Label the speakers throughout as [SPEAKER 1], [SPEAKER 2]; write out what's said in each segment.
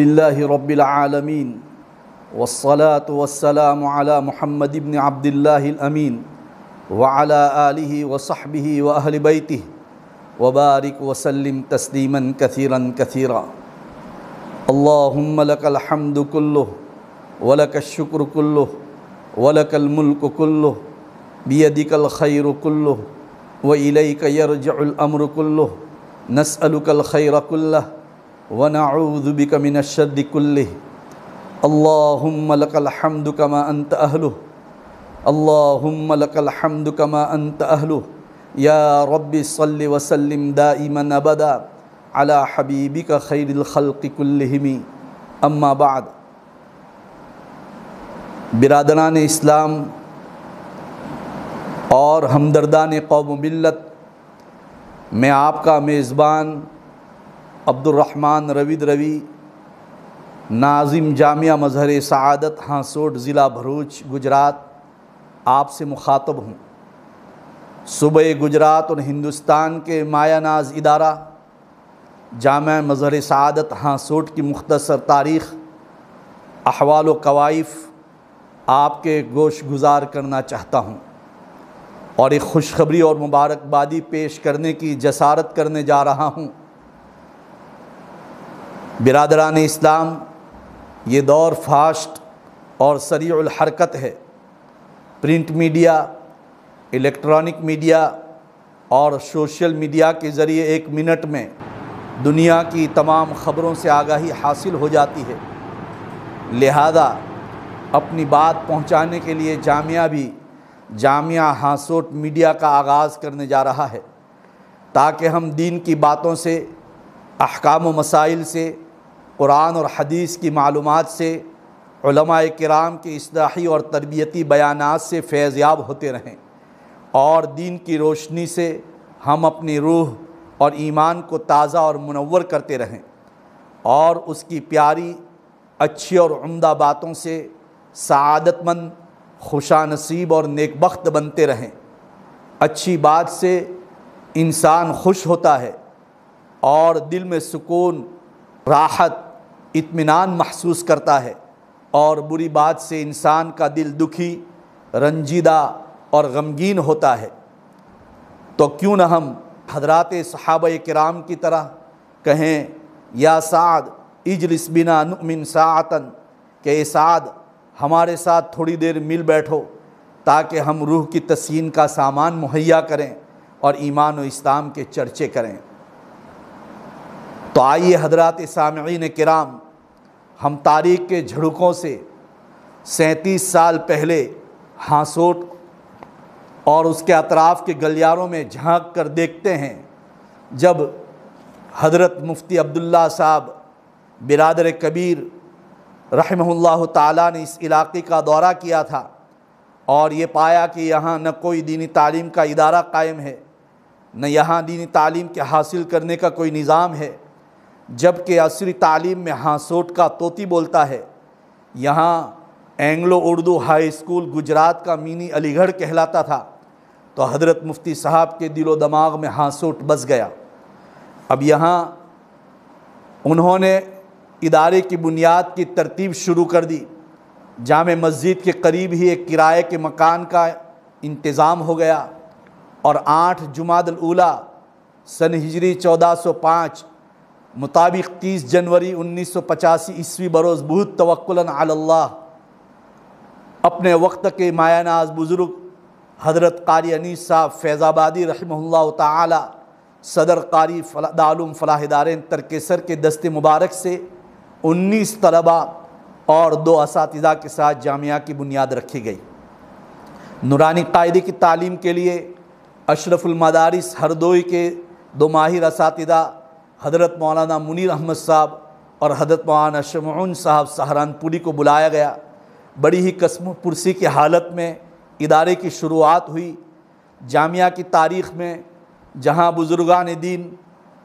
[SPEAKER 1] لله رب العالمين والصلاة والسلام على محمد بن عبد الله الأمين وعلى آله وصحبه وأهل بيته وبارك وسلم تسليما كثيرا كثيرا اللهم لك الحمد كله ولك الشكر كله ولك الملك كله بيدك الخير كله وإليك يرجع الأمر كله نسألك الخير كله वनाउबिक मिनशदिकुल्ल अल्लाहमलकलहमद कमा अंत अहलु अल्लाहमलकलहमद कमा अंत अहलु या रब्बि सल्लि दा दाइमन अबदा अला हबीबिक खैरखलकुल्लमी अम्माबाद बिरादरान इस्लाम और हमदर्दान कौम मिलत मैं आपका मेज़बान अब्दुलरहमान रविद रवि नाजिम जामिया मज़हर सदत हांसोट ज़िला भरूच गुजरात आपसे मुखातब हूँ सूबे गुजरात और हिंदुस्तान के माया नाज इदारा जाम मज़हर सदत हांसोट की मुख्तसर तारीख़ अहवाल वाइफ आपके गोश गुजार करना चाहता हूँ और एक खुशखबरी और मुबारकबादी पेश करने की जसारत करने जा रहा हूँ बिरदरान इस्लाम ये दौर फास्ट और सरील हरकत है प्रिंट मीडिया इलेक्ट्रॉनिक मीडिया और सोशल मीडिया के ज़रिए एक मिनट में दुनिया की तमाम ख़बरों से आगाही हासिल हो जाती है लिहाजा अपनी बात पहुंचाने के लिए जामिया भी जामिया हासोट मीडिया का आगाज़ करने जा रहा है ताकि हम दीन की बातों से अहकाम मसाइल से कुरान और हदीस की मालूम से कराम के इसलाही और तरबियती बयान से फैज़ याब होते रहें और दीन की रोशनी से हम अपनी रूह और ईमान को ताज़ा और मनवर करते रहें और उसकी प्यारी अच्छी और उम्दा बातों से सदतमंद नसीब और नेकबख्त बनते रहें अच्छी बात से इंसान खुश होता है और दिल में सुकून राहत इत्मीनान महसूस करता है और बुरी बात से इंसान का दिल दुखी रंजीदा और गमगीन होता है तो क्यों न हम हजरत सहाब कराम की तरह कहें या साद इजलिस बिना नुमिन सातन के साद हमारे साथ थोड़ी देर मिल बैठो ताकि हम रूह की तस्ीन का सामान मुहैया करें और ईमान और इस्लाम के चर्चे करें तो आइए हजरत सामीन कराम हम तारीख के झड़कों से सैंतीस साल पहले हाँसोट और उसके अतराफ़ के गलियारों में झांक कर देखते हैं जब हजरत मुफ्ती अब्दुल्ला साहब बिरदर कबीर रहमल्ला ताला ने इस इलाके का दौरा किया था और ये पाया कि यहाँ न कोई दीनी तालीम का इदारा कायम है न यहाँ दीनी तालीम के हासिल करने का कोई निज़ाम है जबकि असरी तालीम में हांसोट का तोती बोलता है यहाँ Anglo Urdu high school Gujarat का मिनी अलीगढ़ कहलाता था तो हज़रत मुफ्ती साहब के दिलो दमाग में हांसोट बस गया अब यहाँ उन्होंने इदारे की बुनियाद की तरतीब शुरू कर दी जाम मस्जिद के करीब ही एक किराए के मकान का इंतज़ाम हो गया और आठ जुमादल उला सन हिजरी 1405 मुताबिक 30 जनवरी उन्नीस सौ पचासी ईस्वी बरोज़ बहुत तवक्लन अल्लाह अपने वक्त के मायानाज बुज़ुर्ग हजरत कारी अनीस साहब फैज़ाबादी रही ताली सदर कारी फला, दालम फलाहदार तरकेसर के दस्ते मुबारक से उन्नीस तलबा और दो इस के साथ जामिया की बुनियाद रखी गई नुरानी कायदे की तालीम के लिए अशरफुलमदारिस हरदोई के दो माहिर इस हज़रत मौलाना मुनीर अहमद साहब और हज़रत मौलाना शमून साहब सहारनपुरी को बुलाया गया बड़ी ही कसम पुरसी की हालत में इदारे की शुरुआत हुई जामिया की तारीख़ में जहाँ बुज़ुर्गान दीन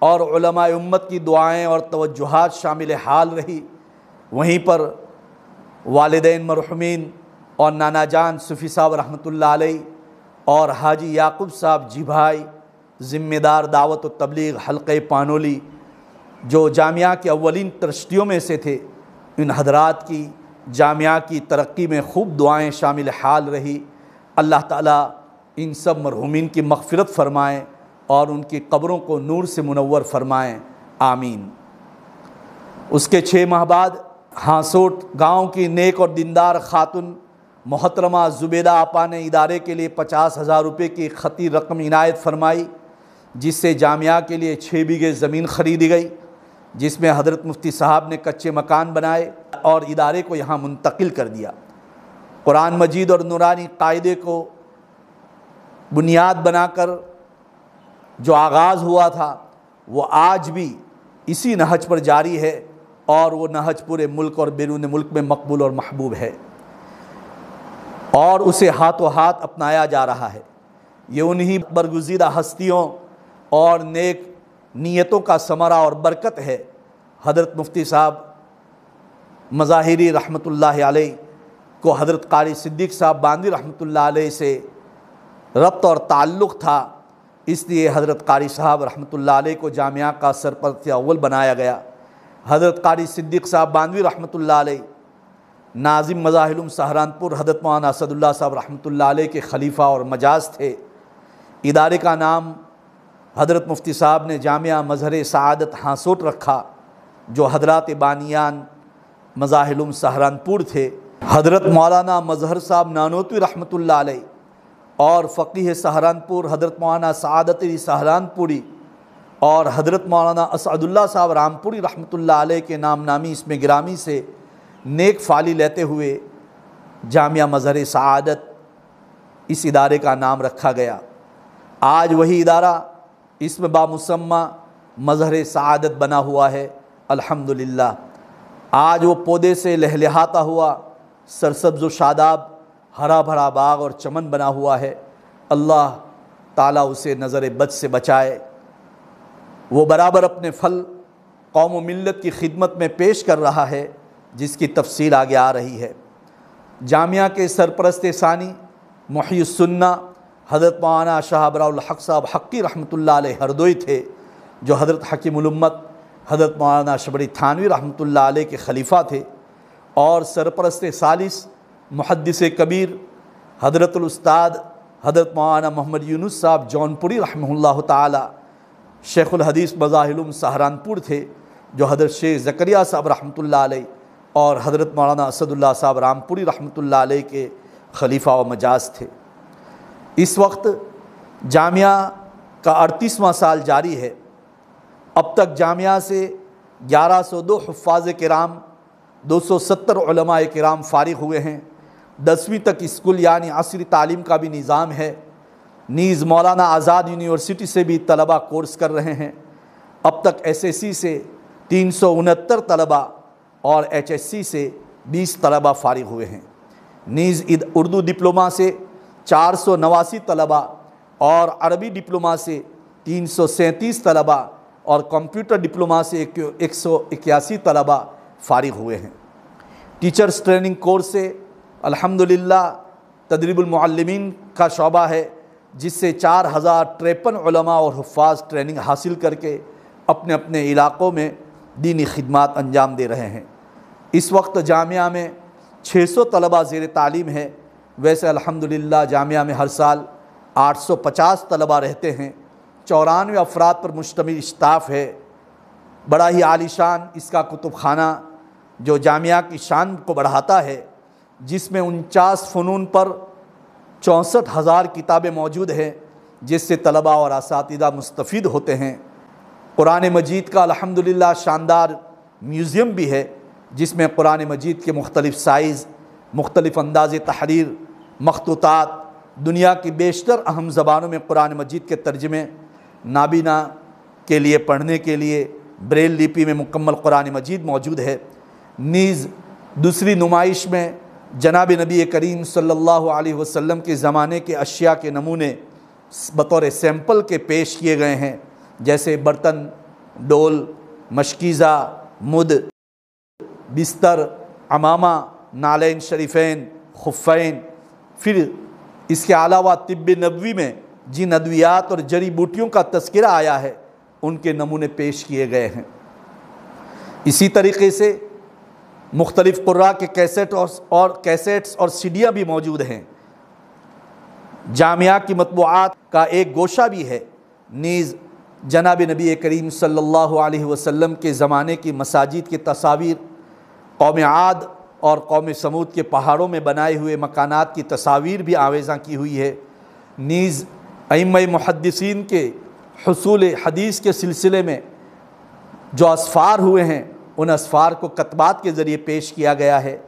[SPEAKER 1] और उम्मत की दुआएं और तोजुहत शामिल हाल रही वहीं पर वालदेन मरहमिन और नाना जान सूफ़ी साहब रहमत लाई और हाजी याकूब साहब जी भाई ज़िम्मेदार दावत व तबलीग हल्के पानोली जो जामिया के अवलिन तरस्तियों में से थे इन हजरात की जामिया की तरक्की में खूब दुआएं शामिल हाल रही अल्लाह ताला इन सब मरहूमिन की मगफरत फरमाएँ और उनकी कब्रों को नूर से मुनवर फरमाएँ आमीन उसके छः माह बाद हाँसोट गांव की नेक और दिनदार खातुन मोहतरमा जुबेदा आपा ने इदारे के लिए पचास हज़ार रुपये की ख़ती रकम इनायत फरमाई जिससे जामिया के लिए छः बीघे ज़मीन ख़रीदी गई जिसमें हजरत मुफ्ती साहब ने कच्चे मकान बनाए और इदारे को यहाँ मुंतकिल कर दिया कुरान मजीद और नुरानी कायदे को बुनियाद बनाकर जो आगाज़ हुआ था वो आज भी इसी नहज पर जारी है और वो नहज पूरे मुल्क और बैरून मुल्क में मकबूल और महबूब है और उसे हाथों हाथ अपनाया जा रहा है ये उन्हीं बरगुजीदा हस्तियों और नेक नीयतों का समरा और बरकत है हज़रत मुफ्ती साहब मज़ाहिरी रहमत आलही को हज़रत कारी सिद्दीक साहब बांदी रहमत आलही से रब्त और ताल्लुक़ था इसलिए हज़रत कारी साहब रहमत आलही को जामिया का सरपरस्त अव्वल बनाया गया हज़रत कारी सिद्दीक साहब बानवी रहमत आलही नाजिम मज़ाहिलम सहारानपुर हजरत मौलाना असदुल्ला साहब रहमत आलही के खलीफ़ा और मजाज थे इदारे का नाम हज़रत मुफ्ती साहब ने जामिया मज़हर सदत हाँसोट रखा जो हजरत बानियान मज़ाहिलुम सहारनपुर थे हज़रत मौलाना मज़हर साहब नानोतवी रहमत अलैह और फ़कीह सहारनपुर हज़रत मौलाना सदत सहारनपुरी और हज़रत मौलाना असदुल्ला साहब रामपुरी रहमत अलैह के नाम नामी इसमें ग्रामी से नेक फाली लेते हुए जामिया मज़हर सदत इस इदारे का नाम रखा गया आज वही इदारा इसमें बामुसम्मा मज़हर सदत बना हुआ है अल्हम्दुलिल्लाह आज वो पौधे से लहलहाता हुआ सरसब्ज व शादाब हरा भरा बाग और चमन बना हुआ है अल्लाह ताला उसे नज़र बद से बचाए वो बराबर अपने फल कौम मिल्लत की खिदमत में पेश कर रहा है जिसकी तफसील आगे आ रही है जामिया के सरपरस्त सानी मुहसन्ना हज़रत माना हक साहब हक्की रहमतुल्लाह अलैह हरदोई थे जो हज़रत हकीमत हज़रत मौलाना शबरी थानवी रहमतुल्लाह अलैह के खलीफा थे और सरपरस्त सालिस मुहदस कबीर हजरत उस्ताद हज़रत मौलाना मोहम्मद यूनुस साहब जौनपुरी रहमल्ला शेखुल हदीस मज़ाहिलम सहारानपुर थे जो हज़रत शेख ज़करिया साहब रहमतुल्लाह अलैह और हज़रत मौलाना असदुल्ला साहब रामपुरी रहमतुल्लाह अलैह के खलीफा व मजाज थे इस वक्त जामिया का अड़तीसवां साल जारी है अब तक जामिया से ग्यारह सौ दो हफाज कराम दो सौ सत्तर कराम फ़ारिग हुए हैं दसवीं तक स्कूल यानी असरी तालीम का भी निज़ाम है नीज़ मौलाना आज़ाद यूनिवर्सिटी से भी तलबा कोर्स कर रहे हैं अब तक एसएससी से तीन सौ उनहत्तर तलबा और एचएससी से बीस तलबा फ़ारिग हुए हैं नीज़ उर्दू डिप्लोमा से चार सौ नवासी तलबा और अरबी डिप्लोमा से तीन सौ सैंतीस तलबा और कंप्यूटर डिप्लोमा से एक सौ इक्यासी तलबा फारिग हुए हैं टीचर्स ट्रेनिंग कोर्स से अल्हम्दुलिल्लाह तदरीबुलमलिमिन का शोबा है जिससे चार हज़ार तिरपन और हफाज ट्रेनिंग हासिल करके अपने अपने इलाक़ों में दीनी खिदमत अंजाम दे रहे हैं इस वक्त जामिया में छः सौ तलबा ज़ेर तालीम है वैसे अल्हम्दुलिल्लाह जामिया में हर साल 850 तलबा रहते हैं चौरानवे अफराद पर मुश्तमिल इस्ताफ़ है बड़ा ही आलिशान इसका कुतुब खाना जो जामिया की शान को बढ़ाता है जिसमें उनचास फ़नून पर चौंसठ हज़ार किताबें मौजूद हैं जिससे तलबा और इस मुस्तफ़ होते हैं कुरान मजीद का अलहमदिल्ला शानदार म्यूज़ियम भी है जिसमें कुरान मजीद के मुख्तलिफ़ साइज़ मुख्तलिफ़ अंदाज़ तहरीर मखतूतात दुनिया की बेशतर अहम ज़बानों में कुरान मजीद के तर्जमे नाबीना के लिए पढ़ने के लिए ब्रेल लिपि में मुकम्मल कुरान मजीद मौजूद है नीज़ दूसरी नुमाइश में जनाब नबी करीम सल्लल्लाहु अलैहि वसल्लम के ज़माने के अशिया के नमूने बतौर सैम्पल के पेश किए गए हैं जैसे बर्तन डोल मशकीज़ा मुद बिस्तर अमामा नालन शरीफ़ैन खुफ़ैन फिर इसके अलावा तिब्ब नबी में जिन अद्वियात और जड़ी बूटियों का तस्करा आया है उनके नमूने पेश किए गए हैं इसी तरीके से मुख्तलिफ़ कुर्रा के कैसेट और, और कैसेट्स और सीडियाँ भी मौजूद हैं जामिया की मतबूआत का एक गोशा भी है नीज़ जनाब नबी करीम सल्लल्लाहु अलैहि वसल्लम के ज़माने की मसाजिद की तस्वीर कौम आद और कौम समूद के पहाड़ों में बनाए हुए मकानात की तस्वीर भी आवेज़ा की हुई है नीज़ अम मुहदसिन के हसूल हदीस के सिलसिले में जो असफ़ार हुए हैं उन असफ़ार को कतबात के ज़रिए पेश किया गया है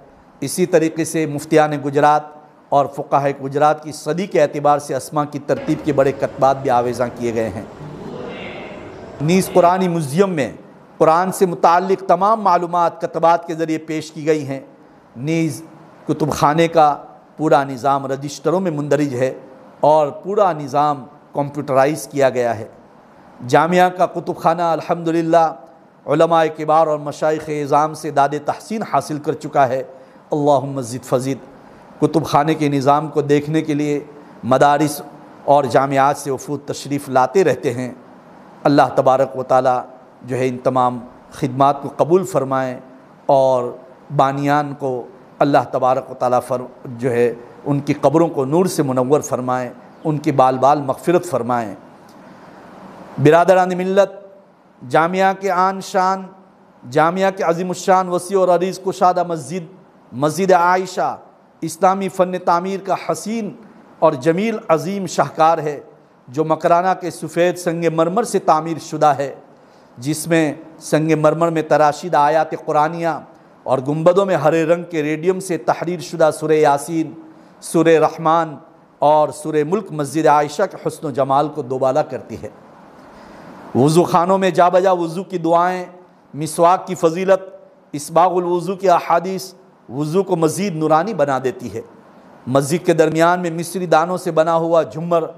[SPEAKER 1] इसी तरीके से मुफ्तियान गुजरात और फ़ाह गुजरात की सदी के अतबार से असमा की तरतीब के बड़े कतबात भी आवेज़ा किए गए हैं नीज़ कुरानी म्यूज़ियम में कुरान से मुतक़ तमाम मालूम कतबात के ज़रिए पेश की गई हैं नीज़ कुतुब खाने का पूरा निज़ाम रजिस्टरों में मंदरज है और पूरा निज़ाम कंप्यूटराइज किया गया है जामिया का कुतुब खाना अलहमदिल्ला किबार और मशाइ एज़ाम से दाद तहसिन हासिल कर चुका है अल्लाह मस्जिद फजीद कुतुब खाने के निज़ाम को देखने के लिए मदारस और जामियात से वफूद तशरीफ़ लाते रहते हैं अल्लाह तबारक व ताली जो है इन तमाम खदमात को कबूल फ़रमाएँ और बानियान को अल्लाह तबारक ताली फर जो है उनकी कब्रों को नूर से मुनवर फरमाएँ उनकी बाल बाल मगफरत फरमाएँ बिरदरान मिलत जामिया के आन शान जामिया के अजीमशान वसी और अरीज़ कुशादा मस्जिद मस्जिद आयशा इस्लामी फ़न तामीर का हसीन और जमील अजीम शाहकार है जो मकराना के सफ़ेद संग मरमर से तामीर शुदा है जिसमें संग मरमर में तराशिद आयात कुरानियाँ और गुम्बदों में हरे रंग के रेडियम से तहरीर शुदा सुर यासिन सुर रहमान और सुर मुल्क मस्जिद आयशा के हसन जमाल को दोबाला करती है वज़ू खानों में जा बजा वज़ू की दुआएँ मिसवाक की फजीलत इसबागुलवज़ू की अहादीस वज़ू को मज़ीद नुरानी बना देती है मस्जिद के दरमियान में मिस्री दानों से बना हुआ झुमर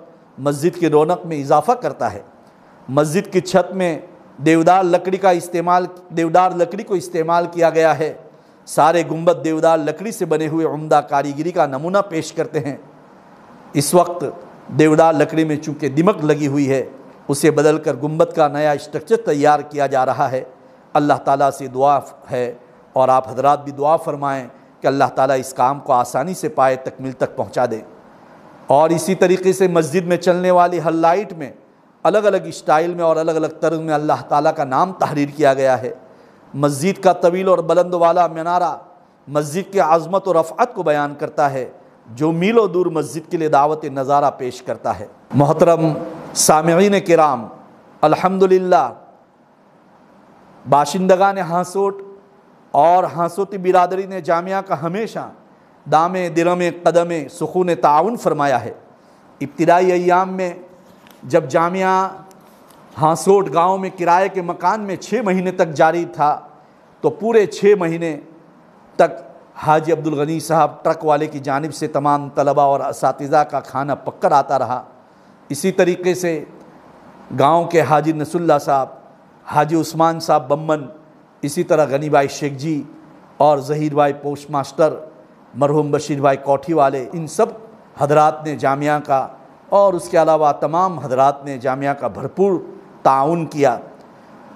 [SPEAKER 1] मस्जिद की रौनक में इजाफ़ा करता है मस्जिद की छत में देवदार लकड़ी का इस्तेमाल देवदार लकड़ी को इस्तेमाल किया गया है सारे गुंबद देवदार लकड़ी से बने हुए उमदा कारीगरी का नमूना पेश करते हैं इस वक्त देवदार लकड़ी में चूँकि दिमक लगी हुई है उसे बदल कर का नया स्ट्रक्चर तैयार किया जा रहा है अल्लाह ताला से दुआ है और आप हजरात भी दुआ फरमाएँ कि अल्लाह ताला इस काम को आसानी से पाए तकमील तक पहुँचा दे और इसी तरीके से मस्जिद में चलने वाली हर लाइट में अलग अलग स्टाइल में और अलग अलग तर्ज में अल्लाह ताला का नाम तहरीर किया गया है मस्जिद का तवील और बुलंद वाला मीनारा मस्जिद के आज़मत और रफ़त को बयान करता है जो मीलों दूर मस्जिद के लिए दावत नज़ारा पेश करता है मोहतरम सामीन कराम अल्हम्दुलिल्लाह ने हाँसोट और हाँसोती बिरादरी ने जामिया का हमेशा दामे दिरम कदम सुखून ताउन फरमाया है इब्तदाई अयाम में जब जामिया हांसोट गांव में किराए के मकान में छः महीने तक जारी था तो पूरे छः महीने तक हाजी अब्दुल गनी साहब ट्रक वाले की जानब से तमाम तलबा और इस का खाना पककर आता रहा इसी तरीके से गांव के हाजी नसुल्ला साहब हाजी उस्मान साहब बम्बन इसी तरह गनी भाई शेख जी और जहीर भाई पोस्ट मास्टर मरहूम बशीर भाई कोठी वाले इन सब हजरात ने जामिया का और उसके अलावा तमाम हजरात ने जामिया का भरपूर ताउन किया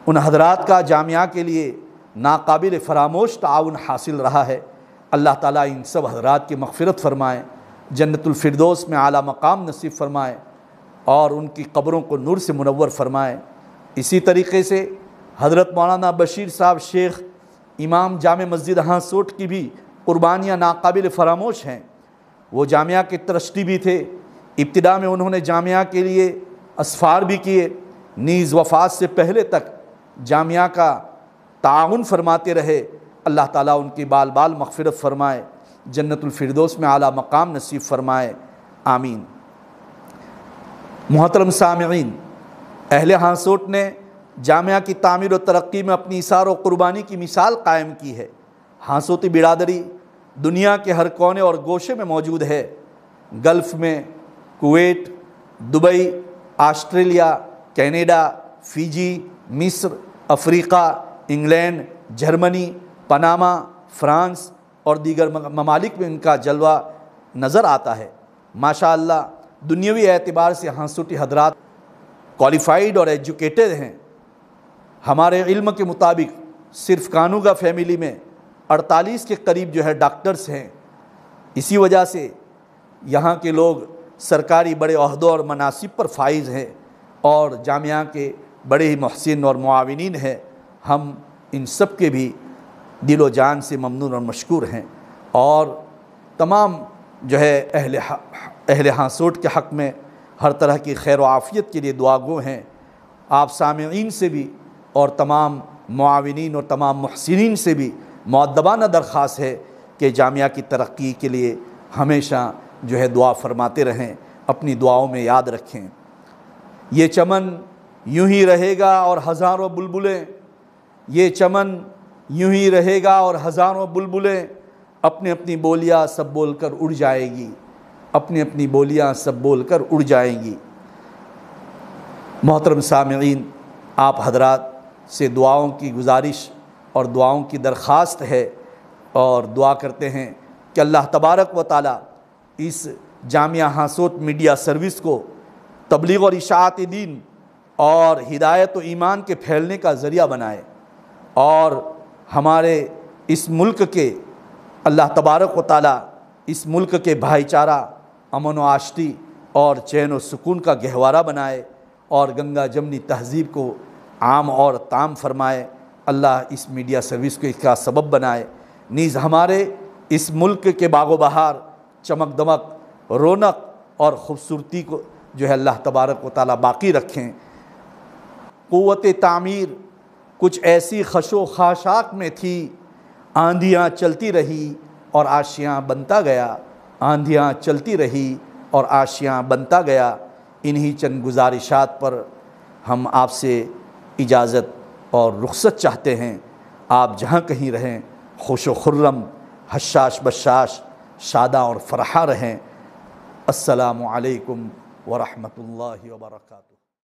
[SPEAKER 1] उन हजरात का जामिया के लिए नाकबिल फरामोश ताउन हासिल रहा है अल्लाह ताला इन सब हजरात की मगफरत फ़रमाएँ जन्नतफरदोस में आला मकाम नसीब फ़रमाएँ और उनकी कब्रों को नूर से मुनवर फ़रमाएँ इसी तरीके से हज़रत मौलाना बशीर साहब शेख इमाम जाम मस्जिद हांसोट की भी कुर्बानियाँ नाकबिल फरामोश हैं वो जामिया के ट्रस्टी भी थे इब्तदा में उन्होंने जामिया के लिए असफ़ार भी किए नीज़ वफात से पहले तक जामिया का ताउन फरमाते रहे अल्लाह ताला उनकी बाल बाल मगफरत फ़रमाए जन्नतफरदोस में आला मकाम नसीब फ़रमाए आमीन मोहतरम सामीन अहल हांसोट ने जामिया की तामीर और तरक्की में अपनी इशार और क़ुरबानी की मिसाल कायम की है हांसोती बिरादरी दुनिया के हर कोने और गोशे में मौजूद है गल्फ़ में Kuwait Dubai Australia Canada Fiji मिस्र Africa England Germany Panama France और दीगर ममालिक में इनका जलवा नज़र आता है माशा दुनियावी एतबार से हांसूटी हजरात क्वालिफाइड और एजुकेटेड हैं हमारे इल्म के मुताबिक सिर्फ कानूगा फैमिली में 48 के करीब जो है डॉक्टर्स हैं इसी वजह से यहाँ के लोग सरकारी बड़े अहदों और मनासिब पर फाइज हैं और जामिया के बड़े ही महसिन और माविन हैं हम इन सब के भी दिलो जान से ममनून और मशहूर हैं और तमाम जो है अहल अहले हांसोट के हक़ में हर तरह की खैर आफ़ियत के लिए दुआगो हैं आप सामीन से भी और तमाम मुआविन और तमाम महसिन से भी मदबाना दरख्वास है कि जामिया की तरक्की के लिए हमेशा जो है दुआ फरमाते रहें अपनी दुआओं में याद रखें ये चमन यूं ही रहेगा और हज़ारों बुलबुलें ये चमन यूं ही रहेगा और हज़ारों बुलबुलें अपनी अपनी बोलियाँ सब बोलकर उड़ जाएगी अपनी अपनी बोलियाँ सब बोलकर उड़ जाएंगी मोहतरम सामीन आप हजरात से दुआओं की गुजारिश और दुआओं की दरख्वास्त है और दुआ करते हैं कि अल्लाह तबारक व ताली इस जामिया हासोत मीडिया सर्विस को तबलीग और इशात दीन और हिदायत ईमान के फैलने का ज़रिया बनाए और हमारे इस मुल्क के अल्लाह तबारक व ताली इस मुल्क के भाईचारा अमन व आश्ती और चैन व सुकून का गहवारा बनाए और गंगा जमनी तहजीब को आम और ताम फरमाए अल्लाह इस मीडिया सर्विस को इसका सबब बनाए नीज़ हमारे इस मुल्क के बागो बहार चमक दमक रौनक और ख़ूबसूरती को जो है अल्लाह तबारक व ताली बाकी रखें क़वत तामीर कुछ ऐसी खशो खाशाक में थी आंधियाँ चलती रही और आशियाँ बनता गया आंधियाँ चलती रही और आशियाँ बनता गया इन्हीं चंद गुजारिशात पर हम आपसे इजाज़त और रुखसत चाहते हैं आप जहाँ कहीं रहें खुश खुर्रम हशाश बशाश शादा और फरहा रहें असलकम वरहमल वर्का